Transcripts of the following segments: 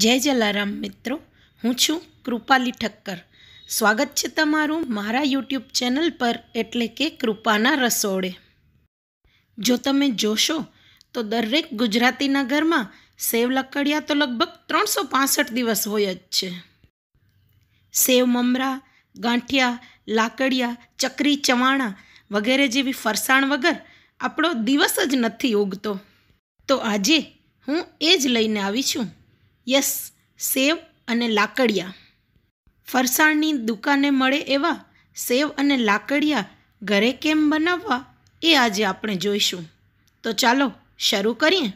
જય જલારામ મિત્રો હું છું કૃપાલી ઠક્કર સ્વાગત છે તમારું મારા યુટ્યુબ ચેનલ પર એટલે કે કૃપાના રસોડે જો તમે જોશો તો દરેક ગુજરાતીના ઘરમાં સેવ લકડિયા તો લગભગ ત્રણસો પાસઠ દિવસ હોય જ છે સેવ મમરા ગાંઠિયા લાકડિયા ચકરી ચવાણા વગેરે જેવી ફરસાણ વગર આપણો દિવસ જ નથી ઉગતો તો આજે હું એ જ લઈને આવી છું યસ સેવ અને લાકડિયા ફરસાણની દુકાને મળે એવા સેવ અને લાકડિયા ઘરે કેમ બનાવવા એ આજે આપણે જોઈશું તો ચાલો શરૂ કરીએ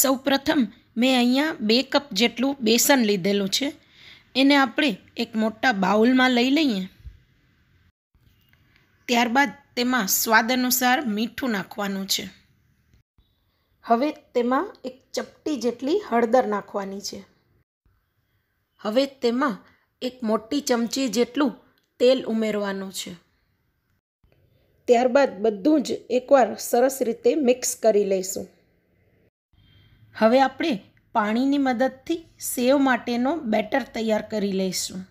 સૌપ્રથમ મેં અહીંયા બે કપ જેટલું બેસન લીધેલું છે એને આપણે એક મોટા બાઉલમાં લઈ લઈએ ત્યારબાદ તેમાં સ્વાદ અનુસાર મીઠું નાખવાનું છે હવે તેમાં એક ચપટી જેટલી હળદર નાખવાની છે હવે તેમાં એક મોટી ચમચી જેટલું તેલ ઉમેરવાનું છે ત્યારબાદ બધું જ એકવાર સરસ રીતે મિક્સ કરી લઈશું હવે આપણે પાણીની મદદથી સેવ માટેનો બેટર તૈયાર કરી લઈશું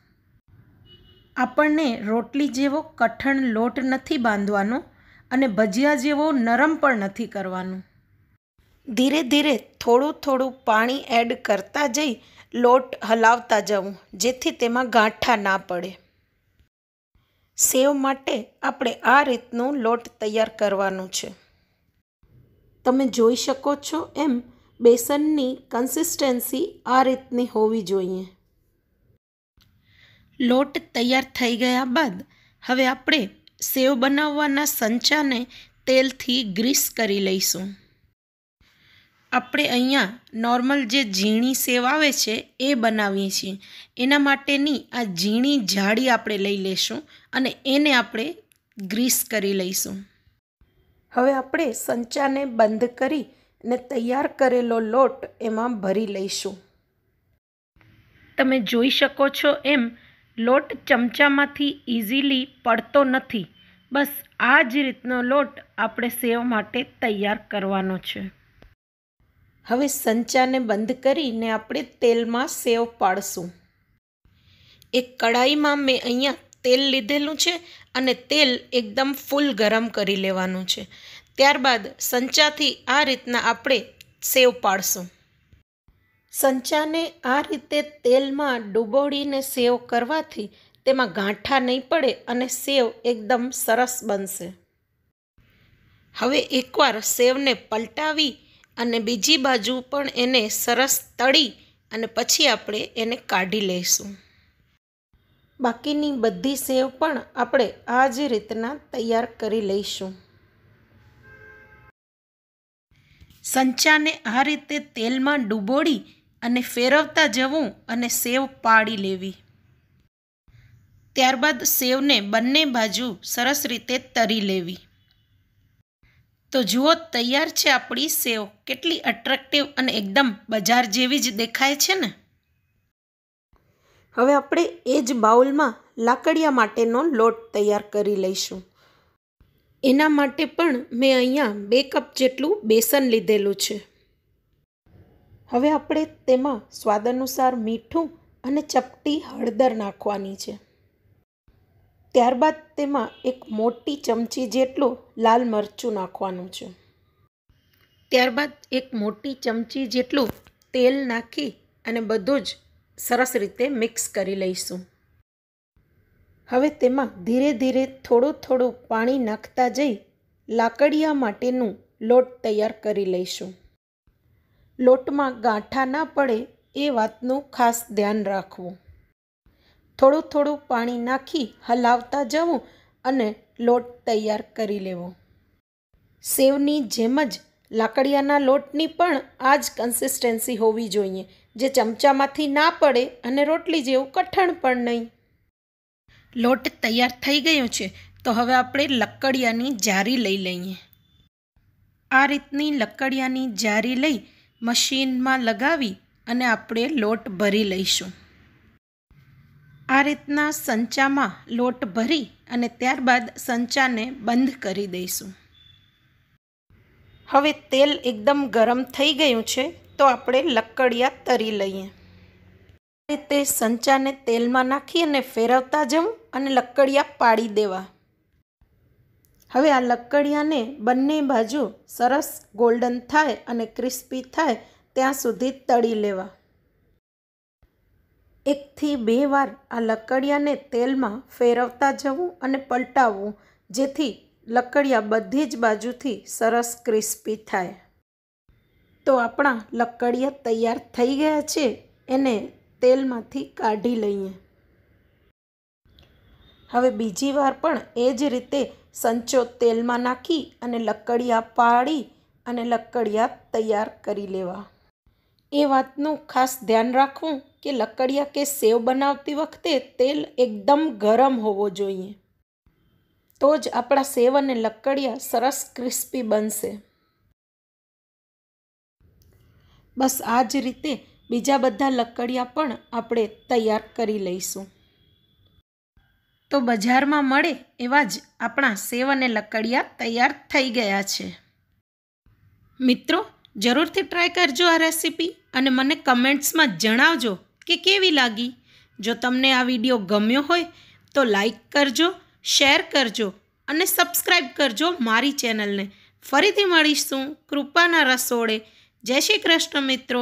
આપણને રોટલી જેવો કઠણ લોટ નથી બાંધવાનો અને ભજીયા જેવો નરમ પણ નથી કરવાનું ધીરે ધીરે થોડું થોડું પાણી એડ કરતા જઈ લોટ હલાવતા જવું જેથી તેમાં ગાંઠા ના પડે સેવ માટે આપણે આ રીતનું લોટ તૈયાર કરવાનું છે તમે જોઈ શકો છો એમ બેસનની કન્સિસ્ટન્સી આ રીતની હોવી જોઈએ લોટ તૈયાર થઈ ગયા બાદ હવે આપણે સેવ બનાવવાના સંચાને તેલથી ગ્રીસ કરી લઈશું આપણે અહીંયા નોર્મલ જે ઝીણી સેવ આવે છે એ બનાવીએ છીએ એના માટેની આ ઝીણી જાળી આપણે લઈ લેશું અને એને આપણે ગ્રીસ કરી લઈશું હવે આપણે સંચાને બંધ કરી ને તૈયાર કરેલો લોટ એમાં ભરી લઈશું તમે જોઈ શકો છો એમ લોટ ચમચામાંથી ઇઝીલી પડતો નથી બસ આ જ રીતનો લોટ આપણે સેવ માટે તૈયાર કરવાનો છે હવે સંચાને બંધ કરીને આપણે તેલમાં સેવ પાડશું એક કડાઈમાં મેં અહીંયા તેલ લીધેલું છે અને તેલ એકદમ ફૂલ ગરમ કરી લેવાનું છે ત્યારબાદ સંચાથી આ રીતના આપણે સેવ પાડશું સંચાને આ રીતે તેલમાં ડૂબોડીને સેવ કરવાથી તેમાં ગાંઠા નહીં પડે અને સેવ એકદમ સરસ બનશે હવે એકવાર સેવને પલટાવી અને બીજી બાજુ પણ એને સરસ તળી અને પછી આપણે એને કાઢી લઈશું બાકીની બધી સેવ પણ આપણે આ જ રીતના તૈયાર કરી લઈશું સંચાને આ રીતે તેલમાં ડૂબોડી અને ફેરવતા જવું અને સેવ પાડી લેવી ત્યારબાદ સેવને બંને બાજુ સરસ રીતે તરી લેવી તો જુઓ તૈયાર છે આપણી સેવ કેટલી અટ્રેક્ટિવ અને એકદમ બજાર જેવી જ દેખાય છે ને હવે આપણે એ જ બાઉલમાં લાકડિયા માટેનો લોટ તૈયાર કરી લઈશું એના માટે પણ મેં અહીંયા બે કપ જેટલું બેસન લીધેલું છે હવે આપણે તેમાં સ્વાદ અનુસાર મીઠું અને ચપટી હળદર નાખવાની છે ત્યારબાદ તેમાં એક મોટી ચમચી જેટલું લાલ મરચું નાખવાનું છે ત્યારબાદ એક મોટી ચમચી જેટલું તેલ નાખી અને બધું જ સરસ રીતે મિક્સ કરી લઈશું હવે તેમાં ધીરે ધીરે થોડું થોડું પાણી નાખતા જઈ લાકડિયા માટેનું લોટ તૈયાર કરી લઈશું લોટમાં ગાંઠા ના પડે એ વાતનું ખાસ ધ્યાન રાખવું થોડું થોડું પાણી નાખી હલાવતા જવું અને લોટ તૈયાર કરી લેવો સેવની જેમ જ લાકડિયાના લોટની પણ આ જ કન્સિસ્ટન્સી હોવી જોઈએ જે ચમચામાંથી ના પડે અને રોટલી જેવું કઠણ પણ નહીં લોટ તૈયાર થઈ ગયો છે તો હવે આપણે લકડિયાની જારી લઈ લઈએ આ રીતની લકડિયાની જારી લઈ મશીનમાં લગાવી અને આપણે લોટ ભરી લઈશું આ રીતના સંચામાં લોટ ભરી અને ત્યારબાદ સંચાને બંધ કરી દઈશું હવે તેલ એકદમ ગરમ થઈ ગયું છે તો આપણે લકડિયા તરી લઈએ આ રીતે સંચાને તેલમાં નાખી અને ફેરવતા જવું અને લકડિયા પાડી દેવા હવે આ લકડિયાને બંને બાજુ સરસ ગોલ્ડન થાય અને ક્રિસ્પી થાય ત્યાં સુધી તળી લેવા એકથી બે વાર આ લકડિયાને તેલમાં ફેરવતા જવું અને પલટાવવું જેથી લકડિયા બધી જ બાજુથી સરસ ક્રિસ્પી થાય તો આપણા લકડિયા તૈયાર થઈ ગયા છે એને તેલમાંથી કાઢી લઈએ હવે બીજી વાર પણ એ જ રીતે સંચો તેલમાં નાખી અને લકડિયા પાડી અને લકડિયા તૈયાર કરી લેવા એ વાતનું ખાસ ધ્યાન રાખવું કે લકડિયા કે સેવ બનાવતી વખતે તેલ એકદમ ગરમ હોવો જોઈએ તો જ આપણા સેવ અને લકડિયા સરસ ક્રિસ્પી બનશે બસ આ જ રીતે બીજા બધા લકડિયા પણ આપણે તૈયાર કરી લઈશું તો બજારમાં મળે એવા જ આપણા સેવ અને લકડિયા તૈયાર થઈ ગયા છે મિત્રો જરૂરથી ટ્રાય કરજો આ રેસીપી અને મને કમેન્ટ્સમાં જણાવજો કે કેવી લાગી જો તમને આ વિડીયો ગમ્યો હોય તો લાઈક કરજો શેર કરજો અને સબસ્ક્રાઈબ કરજો મારી ચેનલને ફરીથી મળીશું કૃપાના રસોડે જય શ્રી કૃષ્ણ મિત્રો